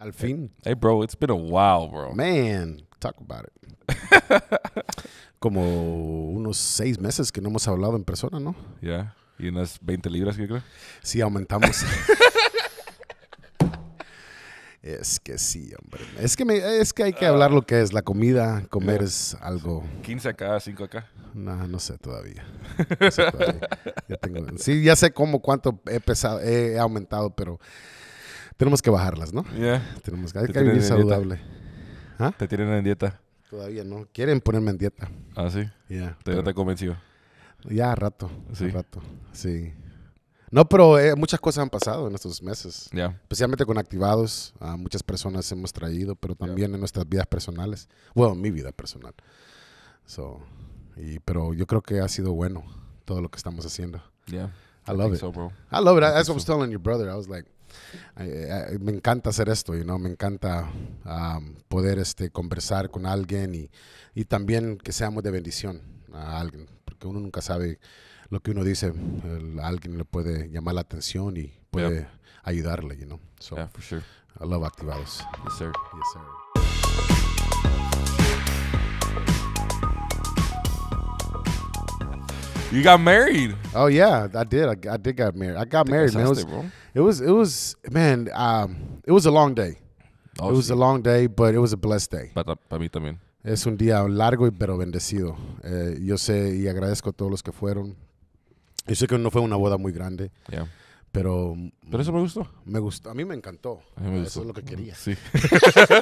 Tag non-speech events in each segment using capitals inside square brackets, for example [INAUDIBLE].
Al fin. Hey, bro, it's been a while, bro. Man, talk about it. [LAUGHS] Como unos seis meses que no hemos hablado en persona, ¿no? Ya. Yeah. Y unas 20 libras, yo creo. Sí, aumentamos. [LAUGHS] Es que sí, hombre. Es que, me, es que hay que hablar lo que es. La comida, comer es algo. 15 acá, 5 acá. No, no sé todavía. sí, ya sé cómo cuánto he pesado, he aumentado, pero tenemos que bajarlas, ¿no? Tenemos que, hay que vivir saludable. ¿Ah? Te tienen en dieta. Todavía no. Quieren ponerme en dieta. Ah, sí. Ya. ¿Te convencido. Ya, rato. Sí. Rato. Sí. No, pero eh, muchas cosas han pasado en estos meses. Ya. Especialmente con activados. A muchas personas hemos traído, pero también en nuestras vidas personales. Bueno, mi vida personal. So, y, pero yo creo que ha sido bueno todo lo que estamos haciendo. Ya. I love it. bro. I love it. that's what I was telling your brother. I was like, eh, eh, me encanta hacer esto, me encanta poder este, conversar con alguien y, también que seamos de bendición a alguien, porque uno nunca sabe lo que uno dice, alguien le puede llamar la atención y puede ayudarle, ¿no? for I love Activados. Yes, You got married. Oh yeah, I did. I, did got married. I got married, it was it was man, um, it was a long day. Oh, it was a long day, but it was a blessed day. Para, mí también. Es un día largo y pero bendecido. Eh, yo sé y agradezco a todos los que fueron. Yo sé que no fue una boda muy grande. Pero, pero eso me gustó. Me gustó. A mí me encantó. eso es lo que quería. Sí. [LAUGHS]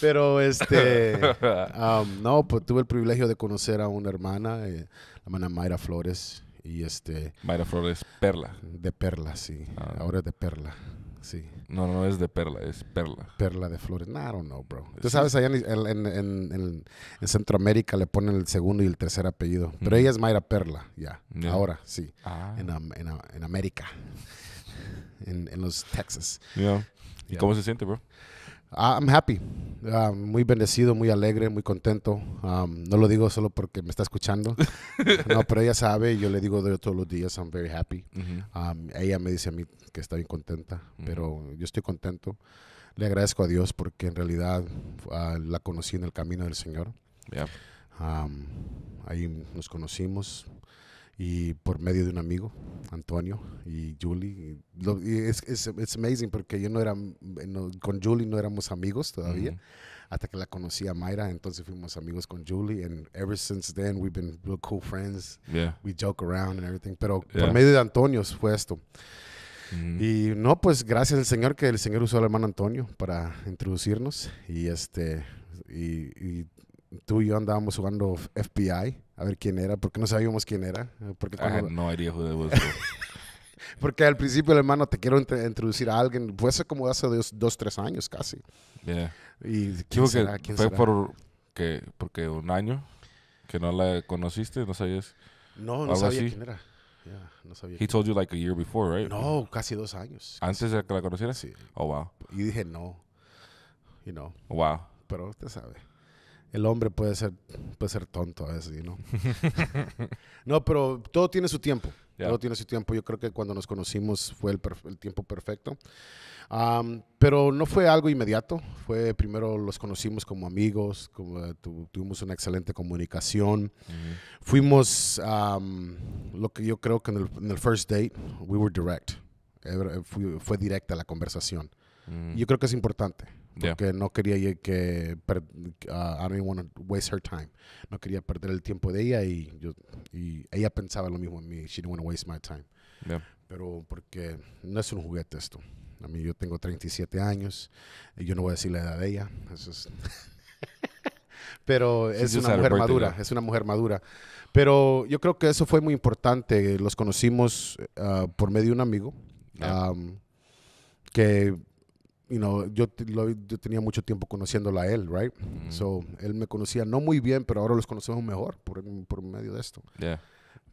Pero este, [LAUGHS] um, no, pues tuve el privilegio de conocer a una hermana, eh, la hermana Mayra Flores. Y este. Mayra Flores Perla. De Perla, sí. Ah. Ahora es de Perla. Sí. No, no es de Perla, es Perla. Perla de Flores. No, I don't bro. Tú sabes, allá en, en, en, Centroamérica le ponen el segundo y el tercer apellido. Pero ella es Mayra Perla, ya. Ahora, sí. Ah. En, América. en, los Texas. ¿Y cómo se siente, bro? Ah, I'm happy. Um, muy bendecido, muy alegre, muy contento. Um, no lo digo solo porque me está escuchando. [LAUGHS] no, pero ella sabe, yo le digo de todos los días, I'm very happy. Um, ella me dice a mí que está bien contenta, pero yo estoy contento. Le agradezco a Dios porque en realidad ah, la conocí en el camino del Señor. ahí nos conocimos y por medio de un amigo, Antonio y Julie. es, amazing porque yo no era, con Julie no éramos amigos todavía, hasta que la conocí a Mayra, entonces fuimos amigos con Julie, and ever since then we've been real cool friends. Yeah. We joke around and everything, pero por medio de Antonio fue esto. Mm-hmm. Y no, pues gracias al Señor que el Señor usó al hermano Antonio para introducirnos y este y, y tú y yo andábamos jugando FBI, a ver quién era, porque no sabíamos quién era. Eh, porque cuando... Ah, no idea who it was. porque al principio, hermano, te quiero introducir a alguien. Fue hace como hace dos, dos, tres años casi. Yeah. Y quién será, quién fue será? por qué porque un año que no la conociste, no sabías. No, no sabía quién era. Yeah, no sabía. He told you like a year before, right? No, casi dos años. ¿Antes de que la conocieras? Sí. Oh, wow. Y dije no. You know. Wow. Pero usted sabe el hombre puede ser, puede ser tonto a veces, ¿no? [LAUGHS] no, pero todo tiene su tiempo. Todo tiene su tiempo. Yo creo que cuando nos conocimos fue el, tiempo perfecto. pero no fue algo inmediato. Fue primero los conocimos como amigos, tuvimos una excelente comunicación. Fuimos, lo que yo creo que en el, first date, we were direct. Fue, directa la conversación. Mm. Yo creo que es importante. Porque no quería que. I waste her time. No quería perder el tiempo de ella y, yo, ella pensaba lo mismo en mí. She didn't want to waste my time. Pero porque no es un juguete esto. A mí yo tengo 37 años y yo no voy a decir la edad de ella. [LAUGHS] pero es una mujer madura, es una mujer madura. Pero yo creo que eso fue muy importante. Los conocimos ah, por medio de un amigo que you know, yo, tenía mucho tiempo conociéndola a él, right? Mm. So, él me conocía no muy bien, pero ahora los conocemos mejor por, medio de esto. Yeah.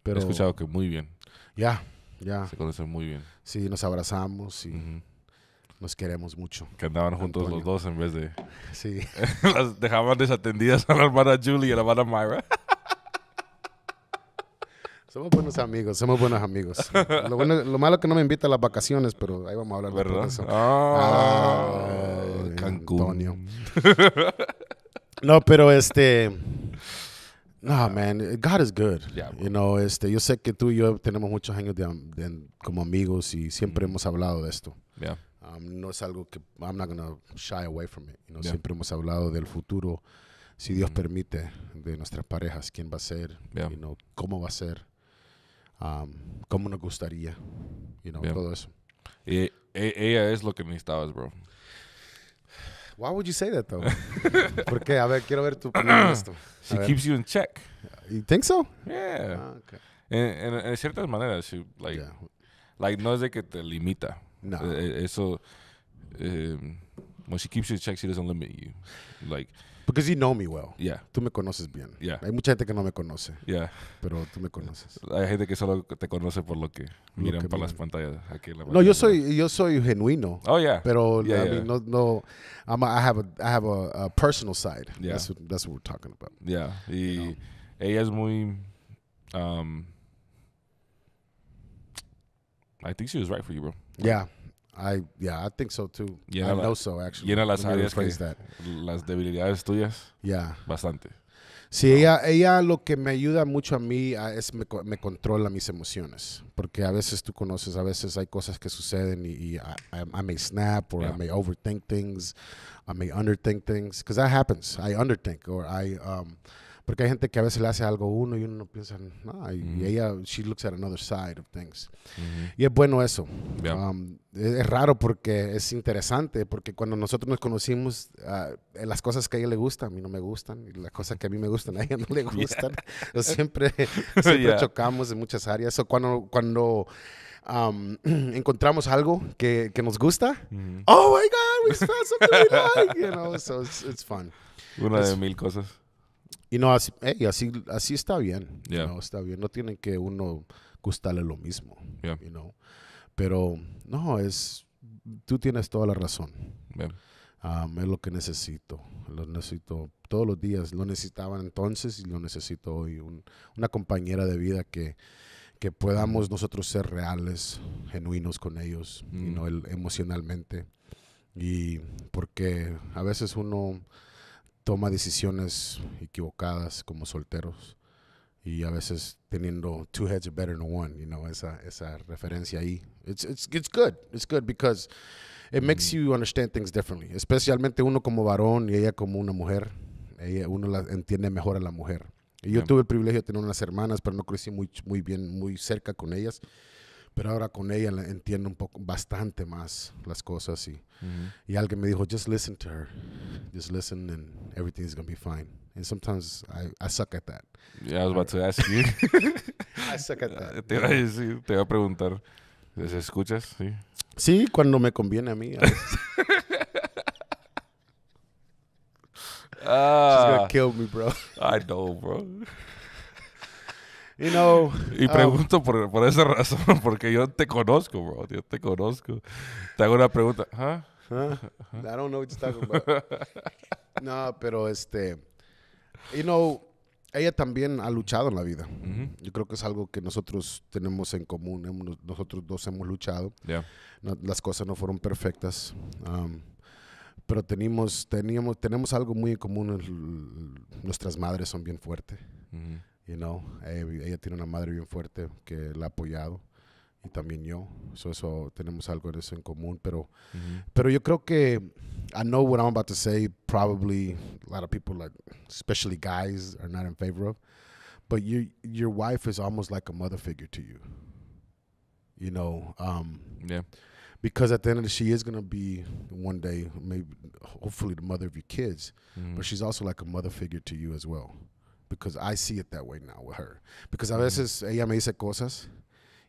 He escuchado que muy bien. Ya, ya. Se conocen muy bien. Sí, nos abrazamos y nos queremos mucho. Que andaban juntos los dos en vez de... Sí. [LAUGHS] las dejaban desatendidas a la hermana Julie y a la hermana Myra. [LAUGHS] Somos buenos amigos, somos buenos amigos. [LAUGHS] Lo, malo es que no me invita a las vacaciones, pero ahí vamos a hablar de eso. Ah, Antonio. [LAUGHS] No, pero este. No, man, God is good. you know, este, yo sé que tú y yo tenemos muchos años como amigos y siempre hemos hablado de esto. Um, no es algo que I'm not gonna shy away from it. Siempre hemos hablado del futuro, si Dios permite, de nuestras parejas, quién va a ser, cómo va a ser um, cómo nos gustaría, you know, todo eso. Y, e, ella es lo que necesitabas, bro. Why would you say that though? [LAUGHS] Porque, a ver, quiero ver tu opinión esto. [CLEARS THROAT] She keeps you in check. You think so? Yeah. Ah, okay. en, en, en, ciertas maneras, she, like, like, no es de que te limita. No. Eh, eh, eso, eh, When she keeps you in check, she doesn't limit you. Like because you know me well. Yeah. Tú me conoces bien. Yeah. Hay mucha gente que no me conoce. Yeah. Pero tú me conoces. Hay gente que solo te conoce por lo que lo miran que por las pantallas aquí en la No, yo soy yo soy genuino. Oh yeah. Pero yeah, I yeah. mean no no I'm a, I have a I have a, a personal side. Yeah. That's what, that's what we're talking about. Yeah. Y you know? ella es muy um I think she was right for you, bro. yeah. I yeah, I think so too. Llena I know so actually. Llena las áreas que, that. las debilidades tuyas. Yeah. Bastante. Sí, ella, lo que me ayuda mucho a mí es me, controla mis emociones, porque a veces tú conoces, a veces hay cosas que suceden y, y I, may snap or I may overthink things, I may underthink things, because that happens. I underthink or I um, porque hay gente que a veces le hace algo a uno y uno piensa, no, y ella, she looks at another side of things. Y es bueno eso. Um, e, es, raro porque es interesante, porque cuando nosotros nos conocimos, ah, eh, las cosas que a ella le gustan, a mí no me gustan, y las cosas que a mí me gustan, a ella no le [LAUGHS] gustan. [LAUGHS] Siempre, [LAUGHS] chocamos en muchas áreas. o cuando, cuando um, [CLEARS THROAT] encontramos algo que, que nos gusta, oh my God, we found something we like, so it's, fun. Una de mil cosas. Y no, así, así, así está bien. está bien. No tienen que uno gustarle lo mismo. Pero no, es, tú tienes toda la razón. Um, es lo que necesito. Lo necesito todos los días. Lo necesitaba entonces y lo necesito hoy. una compañera de vida que, que podamos nosotros ser reales, genuinos con ellos, mm. no el, emocionalmente. Y porque a veces uno toma decisiones equivocadas como solteros y a veces teniendo two heads are better than one, you know, esa, esa referencia ahí. It's, it's, it's good, it's good because it makes mm. you understand things differently, especialmente uno como varón y ella como una mujer, ella, uno la entiende mejor a la mujer. Y yo em. tuve el privilegio de tener unas hermanas, pero no crecí muy, muy bien, muy cerca con ellas. Pero ahora con ella entiendo un poco, bastante más las cosas. Y, y alguien me dijo, just listen to her. Just listen and everything's going to be fine. And sometimes I, I suck at that. Yeah, I was about to ask you. [LAUGHS] I suck at that. [LAUGHS] Te iba a te preguntar. ¿Les escuchas? Sí. cuando me conviene a mí. [LAUGHS] ah, She's gonna kill me, bro. I know, bro y um, pregunto por, por, esa razón, [LAUGHS] porque yo te conozco, bro. Yo te conozco. Te hago una pregunta. ¿Ah? [LAUGHS] no, pero este. You know, ella también ha luchado en la vida. Yo creo que es algo que nosotros tenemos en común. nosotros dos hemos luchado. las cosas no fueron perfectas. Um, pero tenemos, teníamos, tenemos algo muy en común. nuestras madres son bien fuertes. you know, eh, ella tiene una madre bien fuerte que la ha apoyado y también yo. So, so, tenemos algo de eso en común, pero, mm -hmm. pero yo creo que I know what I'm about to say. Probably a lot of people, like especially guys, are not in favor of. But your your wife is almost like a mother figure to you. You know. Um, yeah. Because at the end of the, she is gonna be one day, maybe, hopefully, the mother of your kids. Mm -hmm. But mm-hmm. she's also like a mother figure to you as well. because I see it that way now with her. Because a mm. veces ella me dice cosas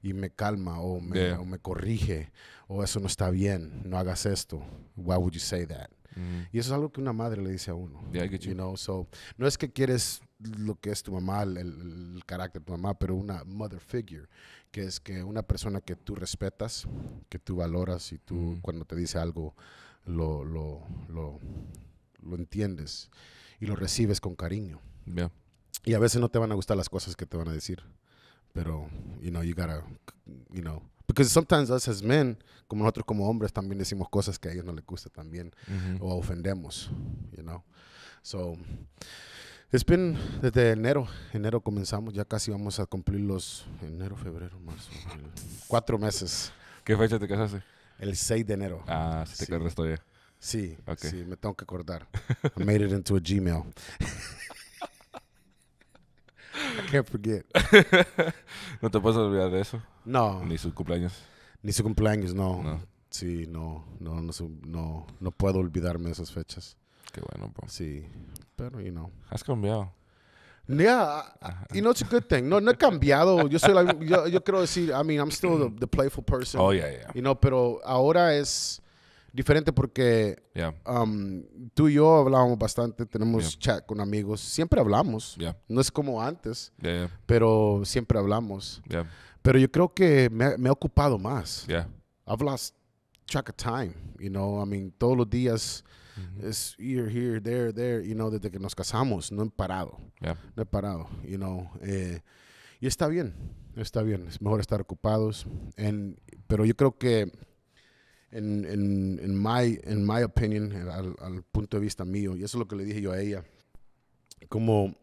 y me calma o me, corrige o oh, eso no está bien, no hagas esto. Why would you say that? Mm. Y eso es algo que una madre le dice a uno. you. know, so no es que quieres lo que es tu mamá, el, carácter de tu mamá, pero una mother figure, que es que una persona que tú respetas, que tú valoras y tú mm. cuando te dice algo lo, lo, lo, lo entiendes y lo recibes con cariño. Yeah. Y a veces no te van a gustar las cosas que te van a decir. Pero, you know, you gotta, you know. Because sometimes us as men, como nosotros como hombres, también decimos cosas que a ellos no les gusta también. O ofendemos, you know. So, it's been desde enero. Enero comenzamos. Ya casi vamos a cumplir los enero, febrero, marzo. cuatro meses. ¿Qué fecha te casaste? El 6 de enero. Ah, sí, te acuerdas todavía. Sí, sí, me tengo que acordar. I made it into a Gmail. [LAUGHS] [LAUGHS] [LAUGHS] ¿No te puedes olvidar de eso? No. Ni su cumpleaños. Ni su cumpleaños, no. Sí, no, no, no, no, puedo olvidarme de esas fechas. Qué bueno, bro. Sí, pero, you know. Has cambiado. Yeah, you know, it's a good thing. No, no he cambiado. Yo soy yo, yo quiero decir, I mean, I'm still the, the, playful person. Oh, yeah, yeah. You know, pero ahora es, diferente porque um, tú y yo hablábamos bastante, tenemos chat con amigos, siempre hablamos, no es como antes, pero siempre hablamos. Pero yo creo que me, me he ocupado más. I've lost track of time, you know, I mean, todos los días mm-hmm. es here, here, there, there, you know, desde que nos casamos, no he parado, no he parado, you know. Eh, y está bien, está bien, es mejor estar ocupados, en, pero yo creo que en, en, en my, en my opinion, eh, al, punto de vista mío, y eso es lo que le dije yo a ella, como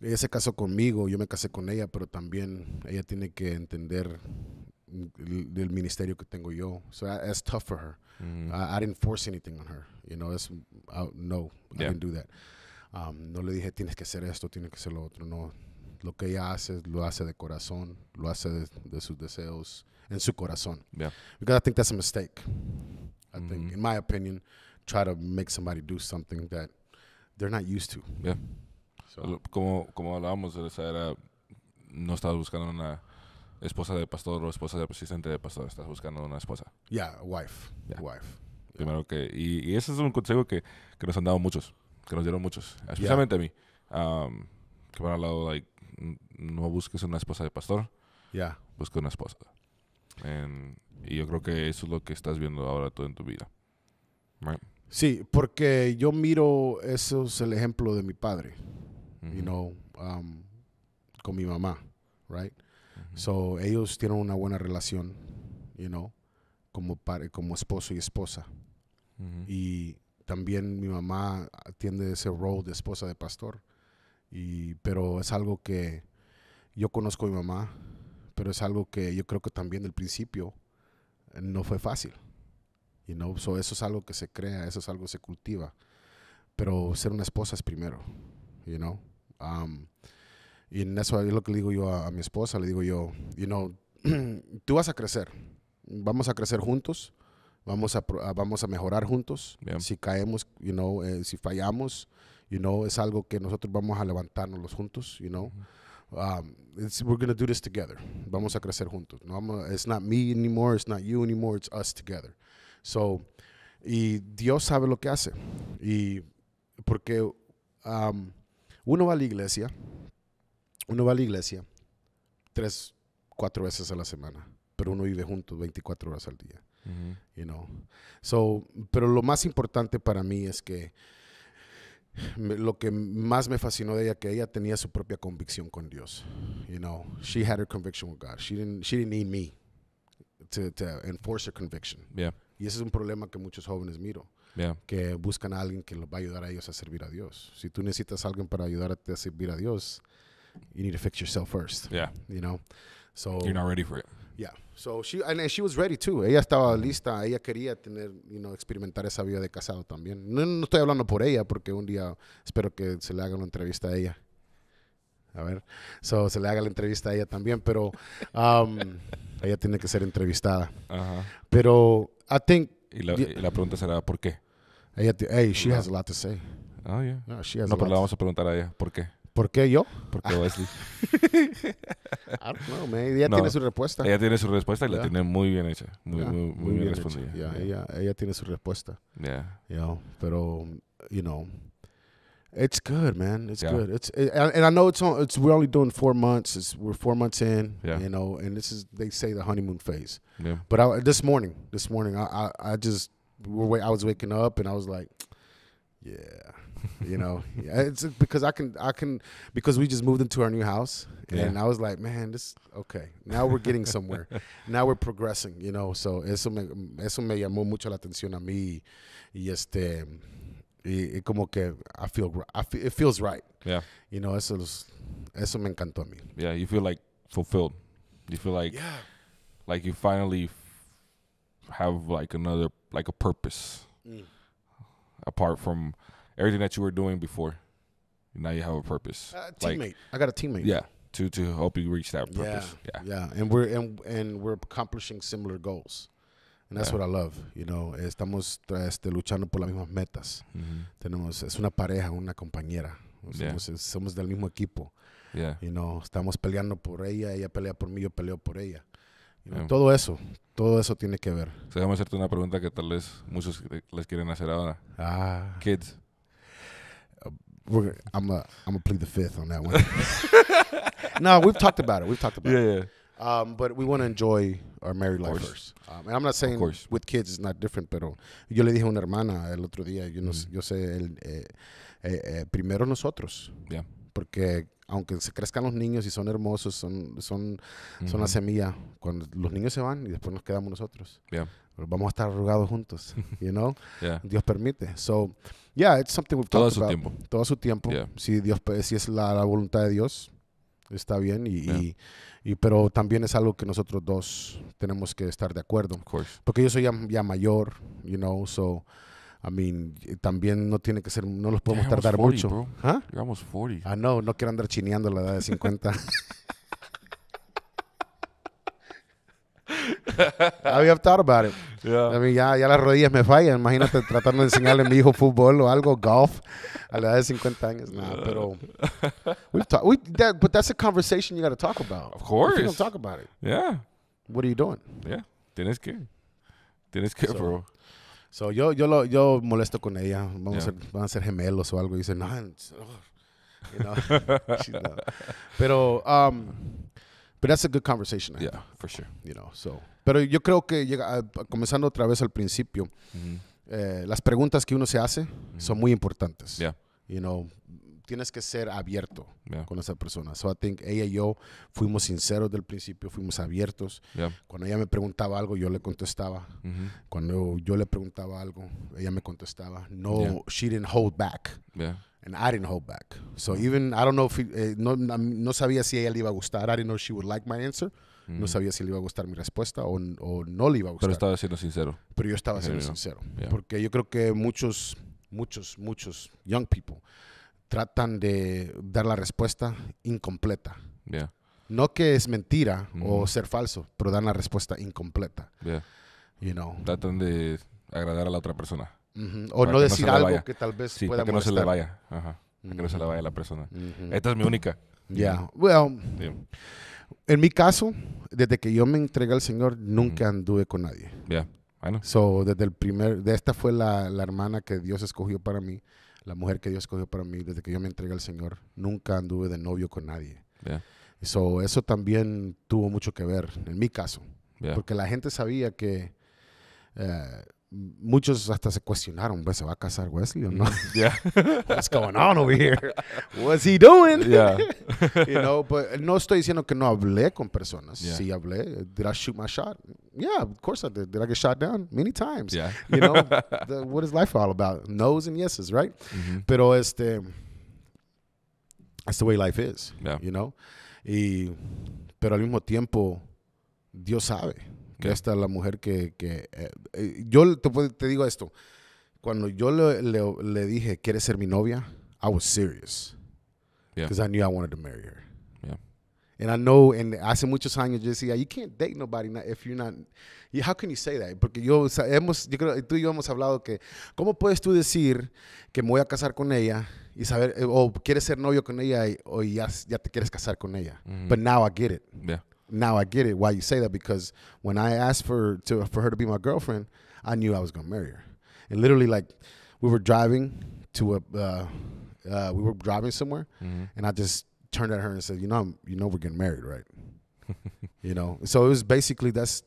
ella se casó conmigo, yo me casé con ella, pero también ella tiene que entender el, ministerio que tengo yo. So tough for her. Mm. I, didn't force anything on her. You know, uh, no, I do that. Um, no le dije, tienes que hacer esto, tienes que hacer lo otro. No, lo que ella hace, lo hace de corazón, lo hace de, sus deseos en su corazón. Yeah. Because I think that's a mistake. I mi opinión, think, mm-hmm. in my opinion, try to make somebody do something that they're not used to. Yeah. Como, como hablábamos de esa era, no estás buscando una esposa de pastor o esposa de presidente de pastor, estás buscando una esposa. Yeah, wife. esposa. Wife. Primero que, y, y, ese es un consejo que, que, nos han dado muchos, que nos dieron muchos, especialmente a mí. Um, que para han lado, like, no busques una esposa de pastor. Ya. Busca una esposa. y yo creo que eso es lo que estás viendo ahora todo en tu vida. Sí, porque yo miro, eso es el ejemplo de mi padre, um, con mi mamá, right? So, ellos tienen una buena relación, you know, como, padre, como esposo y esposa. Y también mi mamá atiende ese rol de esposa de pastor pero es algo que yo conozco a mi mamá, pero es algo que yo creo que también del principio eh, no fue fácil. Y no, eso es algo que se crea, eso es algo que se cultiva. Pero ser una esposa es primero, you know. y en eso es lo que le digo yo a, mi esposa, le digo yo, you know, [CLEARS THROAT] tú vas a crecer, vamos a crecer juntos, vamos a, vamos a mejorar juntos. Si caemos, you know, eh, si fallamos, you know, es algo que nosotros vamos a levantarnos juntos, you know. Um, we're going to do this together. Vamos a crecer juntos. No, it's not me anymore, it's not you anymore, it's us together. So, y Dios sabe lo que hace. Y porque um, uno va a la iglesia, uno va a la iglesia tres, cuatro veces a la semana, pero uno vive juntos 24 horas al día. you know? so, pero lo más importante para mí es que lo que más me fascinó de ella que ella tenía su propia convicción con Dios. You know, she had her conviction with God. She didn't she didn't need me to, to enforce her conviction. Yeah. Y ese es un problema que muchos jóvenes miro. Yeah. Que buscan a alguien que los va a ayudar a ellos a servir a Dios. Si tú necesitas alguien para ayudarte a servir a Dios, you need to fix yourself first. Yeah. You know. So You're not ready for it. Yeah. So she and, she was ready too. Ella estaba lista. Ella quería tener, you experimentar esa vida de casado también. No, estoy hablando por ella porque un día espero que se le haga una entrevista a ella. A ver, so se le haga la entrevista a ella también, pero um, [LAUGHS] ella tiene que ser entrevistada. Pero I think. Y la, pregunta será por qué. Ella, hey, she has a lot to say. Oh, no, she has no pero le vamos a preguntar a ella por qué. ¿Por qué yo? Porque ah. Wesley. [LAUGHS] no, me, ella no, tiene su respuesta. Ella tiene su respuesta y la yeah. tiene muy bien hecha. Muy, yeah, muy, muy, muy, bien, bien respondida. Yeah, ella, ella tiene su respuesta. Yeah. Yeah. pero, you know, it's good, man. It's good. It's it, and I know it's on. It's we're only doing four months. It's, we're four months in. You know, and this is they say the honeymoon phase. Yeah. But I, this morning, this morning, I I, I just I was waking up and I was like, yeah you know, it's because I can, I can, because we just moved into our new house, and yeah. I was like, man, this okay. Now we're getting somewhere. [LAUGHS] now we're progressing, you know. So eso me, eso me llamó mucho la atención a mí, y este, y, y como que I feel, I feel, it feels right. Yeah. You know, eso, eso me encantó a mí. Yeah, you feel like fulfilled. You feel like, yeah. like you finally have like another like a purpose mm. apart from everything that you were doing before. Now you have a purpose. Uh, teammate, I got a teammate. Yeah, to to help you reach that purpose. Yeah, yeah, and we're and and we're accomplishing similar goals. And that's what I love, you know. Estamos este, luchando por las mismas metas. Mm-hmm. Tenemos es una pareja, una compañera. Somos, somos del mismo equipo. Yeah. You know, estamos peleando por ella, ella pelea por mí, yo peleo por ella. todo eso, todo eso tiene que ver. Se a hacerte una pregunta que tal vez muchos eh, les quieren hacer ahora. Ah. Kids, we're I'm a I'm gonna plead the fifth on that one. [LAUGHS] no, we've talked about it. We've talked about yeah, it. Yeah. Um, but we want to enjoy our married life first. Um, and I'm not saying with kids it's not different, pero yo le dije a una hermana el otro día, yo, no, mm -hmm. yo sé, el, eh, eh, eh, primero nosotros. Yeah. Porque aunque se crezcan los niños y son hermosos, son, son, son la semilla. Cuando los niños se van y después nos quedamos nosotros. vamos a estar arrugados juntos, [LAUGHS] you know? Dios permite. So, yeah, it's something we've Todo su tiempo. Todo su tiempo. Si, Dios, si es la, voluntad de Dios, está bien. Y, y, Pero también es algo que nosotros dos tenemos que estar de acuerdo. Porque yo soy ya, ya mayor, you know, so... I mean, también no tiene que ser, no los podemos tardar mucho. ¿Ah? Llegamos 40. Ah, no, no quiero andar chineando la edad de 50. I have thought about it. I mean, ya, ya, las rodillas me fallan. Imagínate tratando de enseñarle a mi hijo fútbol o algo, golf, a la edad de 50 años. No, pero. We've that, but that's a conversation you got to talk about. Of course. If you don't talk about it. Yeah. What are you doing? Yeah. Tienes que. Tienes que, bro. So, yo, yo, yo molesto con ella. van a ser gemelos o algo. Y dice, no. no. [LAUGHS] Pero, um, pero that's a good conversation. Yeah, for sure. You know, so. Pero yo creo que llega, ah, comenzando otra vez al principio, mm-hmm. eh, las preguntas que uno se hace mm-hmm. son muy importantes. Yeah. You know, tienes que ser abierto con esa persona. So I think ella y yo fuimos sinceros del principio, fuimos abiertos. Cuando ella me preguntaba algo, yo le contestaba. Cuando yo le preguntaba algo, ella me contestaba. No, she didn't hold back. And I didn't hold back. So even, I don't know if, eh, no, no, sabía si a ella le iba a gustar. I didn't know she would like my answer. No sabía si le iba a gustar mi respuesta o, o, no le iba a gustar. Pero estaba siendo sincero. Pero yo estaba siendo sincero. Porque yo creo que muchos, muchos, muchos young people tratan de dar la respuesta incompleta. No que es mentira o mm. ser falso, pero dan la respuesta incompleta. Tratan de agradar a la otra persona. O no decir algo que tal vez pueda que no se le vaya. que no se le vaya a la persona. Esta es mi única. Ya. en mi caso, desde que yo me entregué al Señor, nunca anduve con nadie. desde el primer, de esta fue la, la hermana que Dios escogió para mí la mujer que Dios cogió para mí desde que yo me entregué al Señor. Nunca anduve de novio con nadie. eso también tuvo mucho que ver en mi caso. Porque la gente sabía que eh, muchos hasta se cuestionaron, pues, ¿se va a casar Wesley o no? Yeah. What's going on over here? What's he doing? Yeah. [LAUGHS] you know, but no estoy diciendo que no hablé con personas. Yeah. Sí hablé. Did I shoot my shot? Yeah, of course I did. Did I get shot down? Many times. Yeah. You know, what is life all about? No's and yeses, right? Mm -hmm. Pero este, that's the way life is, yeah. you know? Y, pero al mismo tiempo, Dios sabe que hasta la mujer que... que eh, eh, yo te, te, digo esto, cuando yo le, le, dije, ¿quieres ser mi novia? I was serious. Because I knew I wanted to marry her. Yeah. And I know, and hace muchos años yo decía, you can't date nobody if you're not, how can you say that? Porque yo, hemos, yo creo, tú y yo hemos hablado que, ¿cómo puedes tú decir que me voy a casar con ella y saber, eh, o quieres ser novio con ella o ya, ya, te quieres casar con ella? But now I get it. Yeah. now I get it why you say that because when I asked for to for her to be my girlfriend, I knew I was gonna marry her. And literally, like, we were driving to a uh, uh, we were driving somewhere, mm-hmm. and I just turned at her and said, "You know, I'm, you know, we're getting married, right?" [LAUGHS] you know. So it was basically that's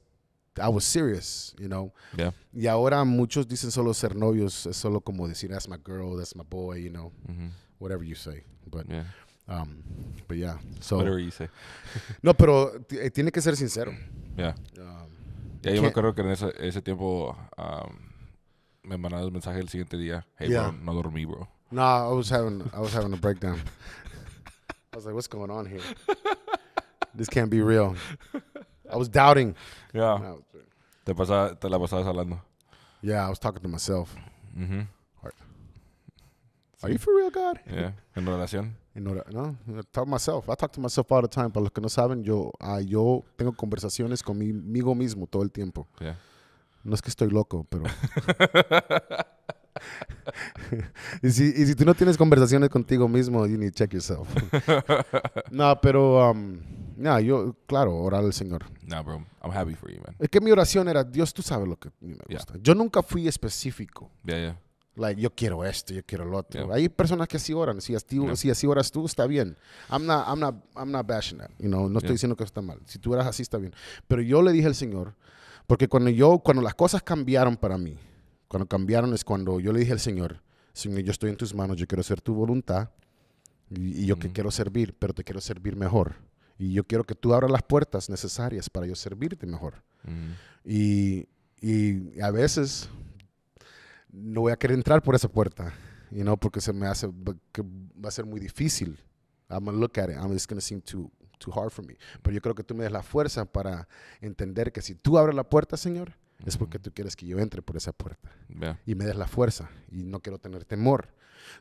I was serious, you know. Yeah. Y ahora muchos dicen solo ser novios, es solo como decir that's my girl, that's my boy, you know, mm-hmm. whatever you say. But yeah. Um, but so. [LAUGHS] no, pero eh, tiene que ser sincero. Yeah. Um, ya yo me acuerdo que en ese, tiempo um, me mandaron un mensaje el siguiente día. Hey, bro, no dormí, bro. No, I was having, I was having a breakdown. [LAUGHS] I was like, what's going on here? This can't be real. I was doubting. Yeah. te, te la pasabas hablando. Yeah, I was talking to myself. Mhm. Are you for real, God? Yeah, en relación. En hora, ¿no? I talk myself. I talk to myself all the time. Para los que no saben, yo, ah, yo tengo conversaciones conmigo mismo todo el tiempo. Yeah. No es que estoy loco, pero... [LAUGHS] y, si, y, si, tú no tienes conversaciones contigo mismo, you need to check yourself. [LAUGHS] no, pero... Um, no, yo, claro, orar al Señor. No, bro, I'm happy for you, man. Es que mi oración era, Dios, tú sabes lo que me gusta. Yo nunca fui específico. Yeah, yeah. Like, yo quiero esto, yo quiero lo otro. Hay personas que así oran. Si así, oras tú, está bien. I'm not, I'm not, I'm not bashing that. You know? No estoy diciendo que está mal. Si tú eras así, está bien. Pero yo le dije al Señor, porque cuando, yo, cuando las cosas cambiaron para mí, cuando cambiaron es cuando yo le dije al Señor, Señor, yo estoy en tus manos, yo quiero hacer tu voluntad y, yo que mm. quiero servir, pero te quiero servir mejor. Y yo quiero que tú abras las puertas necesarias para yo servirte mejor. Mm. y, y a veces no voy a querer entrar por esa puerta, you know, porque se me hace, que va a ser muy difícil. I'm going to look at it. I'm going to seem too, too hard for me. Pero yo creo que tú me das la fuerza para entender que si tú abres la puerta, Señor, es porque tú quieres que yo entre por esa puerta. Y me des la fuerza. Y no quiero tener temor.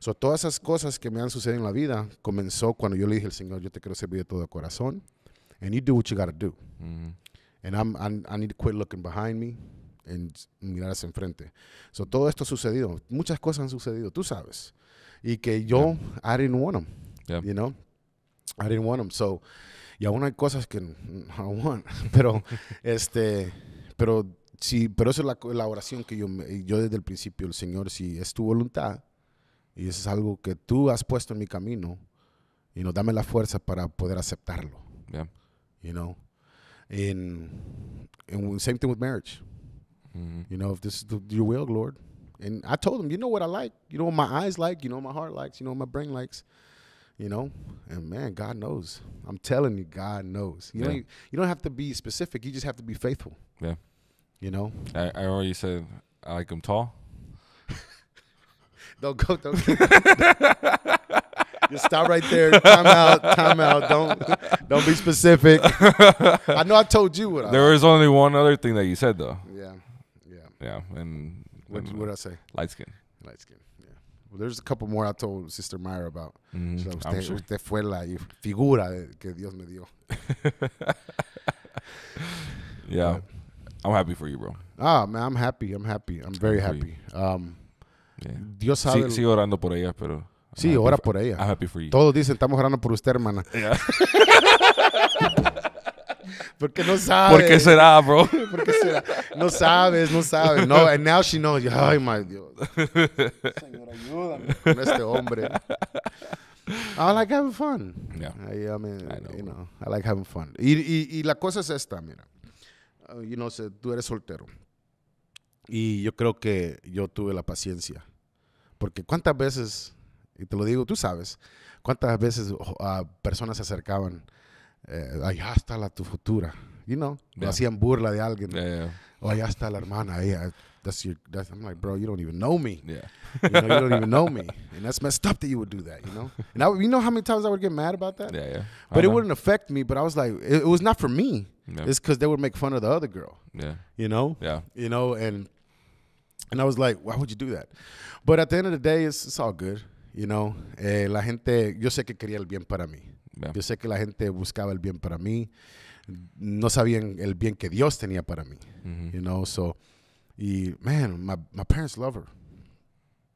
So, todas esas cosas que me han sucedido en la vida comenzó cuando yo le dije al Señor, yo te quiero servir de todo corazón. And you do what you got to do. And I'm, I'm, I need to quit looking behind me en mirar hacia enfrente. todo esto ha sucedido, muchas cosas han sucedido, tú sabes. Y que yo, I didn't want them, yeah. you know? I didn't want them. So, y aún hay cosas que [LAUGHS] I want, pero, [LAUGHS] este, pero, sí, pero esa es la, la, oración que yo, yo desde el principio, el Señor, si es tu voluntad y es algo que tú has puesto en mi camino, y nos no dame la fuerza para poder aceptarlo. You know? En, same thing with marriage. Mm-hmm. You know, if this is the, your will, Lord. And I told him, you know what I like, you know what my eyes like, you know what my heart likes, you know what my brain likes, you know. And man, God knows. I'm telling you, God knows. You yeah. don't you don't have to be specific. You just have to be faithful. Yeah. You know. I, I already said I like him tall. [LAUGHS] don't go. Don't. [LAUGHS] Just stop right there. Time out. Time out. Don't [LAUGHS] don't be specific. I know I told you what. There I was only one other thing that you said though. Yeah. Yeah, and, what, and what did I say? Light skin. Light skin. Yeah. Well, there's a couple more I told Sister Myra about. Mm, so usted, sure. usted fue la figura que Dios me dio. [LAUGHS] yeah, I'm happy for you, bro. Ah, man, I'm happy. I'm happy. I'm very happy. Um, yeah. Dios sabe. Sí, sigo orando por ella, pero. sí, ora por ella. I'm happy for you. Todos dicen, estamos orando por usted, hermana. Yeah. [LAUGHS] Porque no sabes. ¿Por qué será, bro? [LAUGHS] ¿Por será? No sabes, no sabes. No, and now she knows. Ay, my Dios. Señor, ayúdame con este hombre. I like having fun. Yeah. I, mean, you know, I like having fun. Y, y, la cosa es esta, mira. Ah, you know, tú eres soltero. Y yo creo que yo tuve la paciencia. Porque cuántas veces, y te lo digo, tú sabes, cuántas veces a ah, personas se acercaban eh, allá está la tu futura. You know, yeah. hacían burla de alguien. Yeah, oh, allá está la hermana. Hey, ah, that's your, that's, I'm like, bro, you don't even know me. Yeah. You, know, you don't even know me. And that's messed up that you would do that, you know? And I, you know how many times I would get mad about that? Yeah, yeah. But it uh-huh. wouldn't affect me, but I was like, it, it was not for me. Yeah. It's because they would make fun of the other girl. Yeah. You know? Yeah. You know, and and I was like, why would you do that? But at the end of the day, it's, it's all good, you know? Eh, la gente, yo sé que quería el bien para mí. Yo sé que la gente buscaba el bien para mí, no sabían el bien que Dios tenía para mí, you know, so, y, man, my, parents love her.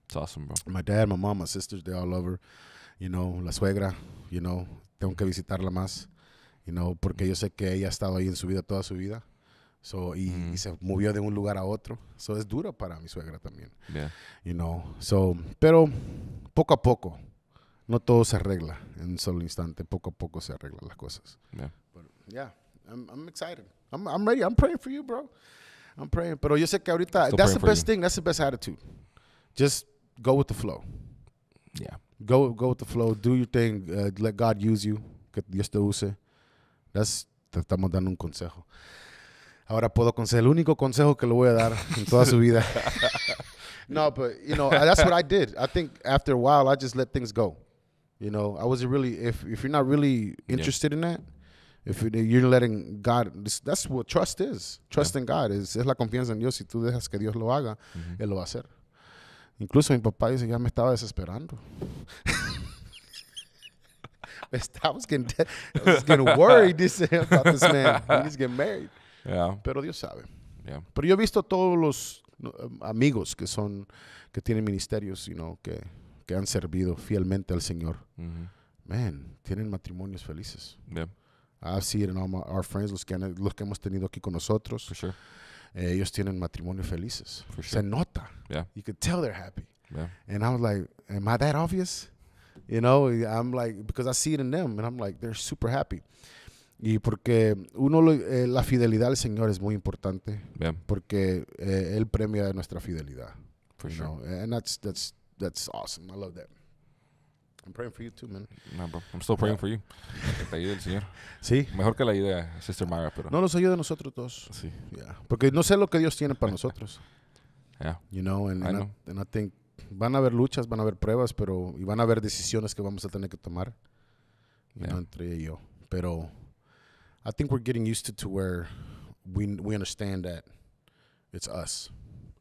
It's awesome, bro. My dad, my mom, my sisters, they all love her, you know, la suegra, you know, tengo que visitarla más, you know, porque yo sé que ella ha estado ahí en su vida toda su vida. So, y, y, se movió de un lugar a otro. So, es duro para mi suegra también. Yeah. You know? so, pero poco a poco no todo se arregla en un solo instante. Poco a poco se arreglan las cosas. Yeah. But yeah, I'm, I'm excited. I'm, I'm ready. I'm praying for you, bro. I'm praying. Pero yo sé que ahorita, that's the best thing. That's the best attitude. Just go with the flow. Yeah. Go, go with the flow. Do your thing. Uh, let God use you. Que Dios te use. That's, te estamos dando un consejo. Ahora puedo consejo, el único consejo que le voy a dar en toda su vida. [LAUGHS] [LAUGHS] no, but you know, that's what I did. I think after a while, I just let things go. You know, I wasn't really if if you're not really interested in that, if you're letting God, that's what trust is. Trust in God es, es la confianza en Dios. Si tú dejas que Dios lo haga, él lo va a hacer. Incluso mi papá dice ya me estaba desesperando. I [LAUGHS] was getting, I was getting worried this, about this man. He's getting married. Pero Dios sabe. Pero yo he visto todos los amigos que son que tienen ministerios, you know, que que han servido fielmente al Señor, mm man, tienen matrimonios felices. Yeah. I've seen it in all my, our friends, los que, los que hemos tenido aquí con nosotros. For sure. Eh, ellos tienen matrimonios felices. For sure. Se nota. Yeah. You could tell they're happy. Yeah. And I was like, am I that obvious? You know, I'm like, because I see it in them, and I'm like, they're super happy. Y porque uno, eh, la fidelidad al Señor es muy importante, yeah. porque el eh, Él premia nuestra fidelidad. For sure. And that's, that's that's awesome. I love that. I'm praying for you too, man. No, bro. I'm still praying for you. Sí. Mejor que la ayuda, Sister Mara, pero. No nos ayude a nosotros dos. Sí. Yeah. Porque no sé lo que Dios tiene para nosotros. [LAUGHS] Yeah. You know, and, I know. I, and I think van a haber luchas, van a haber pruebas, pero y van a haber decisiones que vamos a tener que tomar. entre ella y yo. Pero I think we're getting used to to where we we understand that it's us,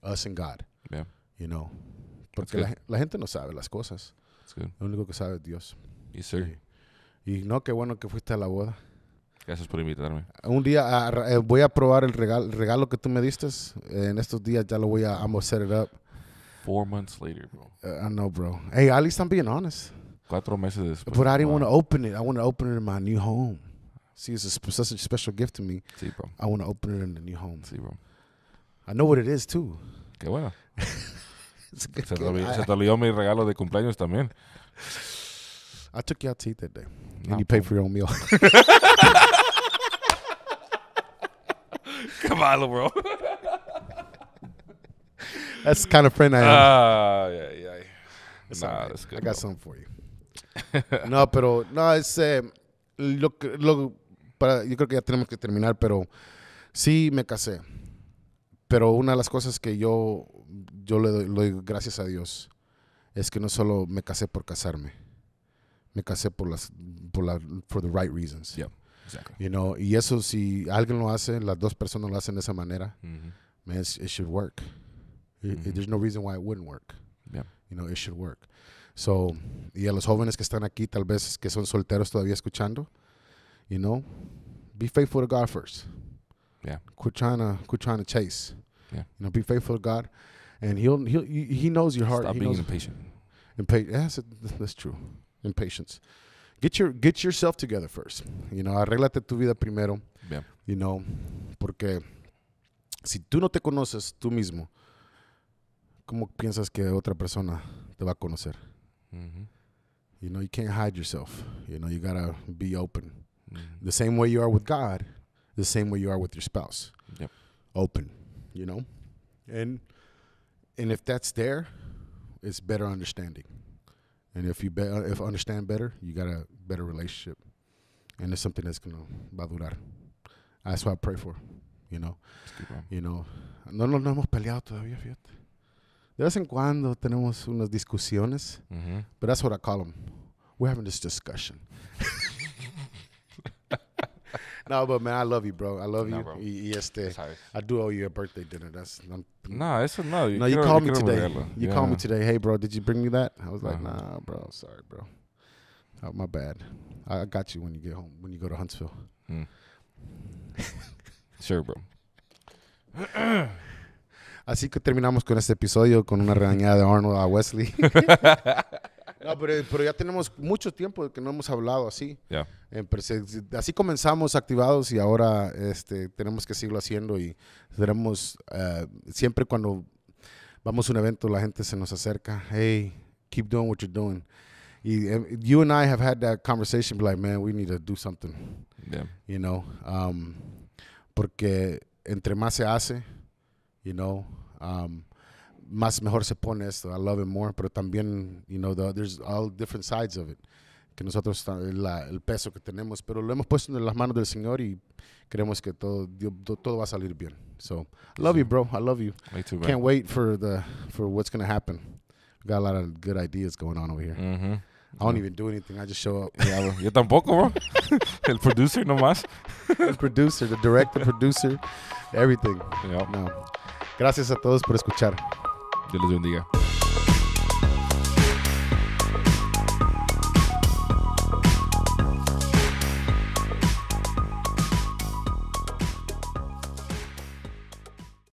us and God. Yeah. You know, porque la, la, gente no sabe las cosas. Lo único que sabe es Dios. Yes, sí. Y, no, qué bueno que fuiste a la boda. Gracias por invitarme. Un día ah, eh, voy a probar el regalo, el regalo, que tú me diste. En estos días ya lo voy a... I'm gonna set it up. Four months later, bro. Uh, I know, bro. Hey, at least I'm being honest. Cuatro meses después. But I didn't want to open it. I want to open it in my new home. See, it's a, such a special gift to me. Sí, bro. I want to open it in the new home. Sí, bro. I know what it is, too. Qué bueno. [LAUGHS] [LAUGHS] se, te olvidó, se, mi regalo de cumpleaños también. I took you out to eat that day. and you paid for your own meal. [LAUGHS] [LAUGHS] Come on, bro. that's the kind of friend I am. Uh, yeah, yeah. That's nah, that's good, I got something for you. no, pero no es eh, lo para, yo creo que ya tenemos que terminar, pero sí me casé. Pero una de las cosas que yo yo le doy, gracias a Dios es que no solo me casé por casarme, me casé por las por la for the right reasons. Yeah, exactly. You know, y eso si alguien lo hace, las dos personas lo hacen de esa manera, mm man, it should work. Mm-hmm. There's no reason why it wouldn't work. Yeah. You know, it should work. So, y a los jóvenes que están aquí, tal vez que son solteros todavía escuchando, you know, be faithful to God first. Yeah. Quit trying to, quit trying to chase. Yeah. You know, be faithful to God. and he'll he'll he knows your heart. Stop he being knows, impatient. Impatient. That's, that's true. Impatience. Get your get yourself together first. You know, arréglate tu vida primero. Yeah. You know, porque si tú no te conoces tú mismo, ¿cómo piensas que otra persona te va a conocer? Mm-hmm. You know, you can't hide yourself. You know, you gotta be open. Mm-hmm. The same way you are with God, the same way you are with your spouse. Yep. Open. You know, and and if that's there, it's better understanding. And if you be, uh, if understand better, you got a better relationship, and it's something that's gonna madurar. That's what I pray for, you know. You know, no, no, no hemos peleado todavía, fíjate. De vez en cuando tenemos unas discusiones, mm -hmm. but that's what I call them. We're having this discussion. [LAUGHS] no, but man, I love you, bro. I love you. Bro. Yes, there. I do owe you a birthday dinner. That's no, nah. It's a no. You no, you called me today. You yeah. called me today. Hey, bro, did you bring me that? I was like, uh-huh. nah, bro. Sorry, bro. Oh, my bad. I got you when you get home. When you go to Huntsville. Mm. sure, bro. Así que terminamos con este episodio con una regañada de Arnold a Wesley. [LAUGHS] No, pero, ya tenemos mucho tiempo que no hemos hablado así. Ya. Eh, así comenzamos activados y ahora este, tenemos que seguirlo haciendo y tenemos, eh, siempre cuando vamos a un evento la gente se nos acerca, hey, keep doing what you're doing. Y, eh, you and I have had that conversation, like, man, we need to do something. You know, um, porque entre más se hace, you know, um, más mejor se pone esto, I love it more, pero también, you know, there's all different sides of it, que nosotros, la, el peso que tenemos, pero lo hemos puesto en las manos del Señor y creemos que todo, todo va a salir bien. So, I love you, bro, I love you. Me too, bro. Can't wait for, the, for what's going to happen. got a lot of good ideas going on over here. Mm-hmm. I don't even do anything. I just show up. Yo tampoco, bro. [LAUGHS] El producer nomás. El producer, the director, producer, everything. No. Gracias a todos por escuchar. Dios les bendiga.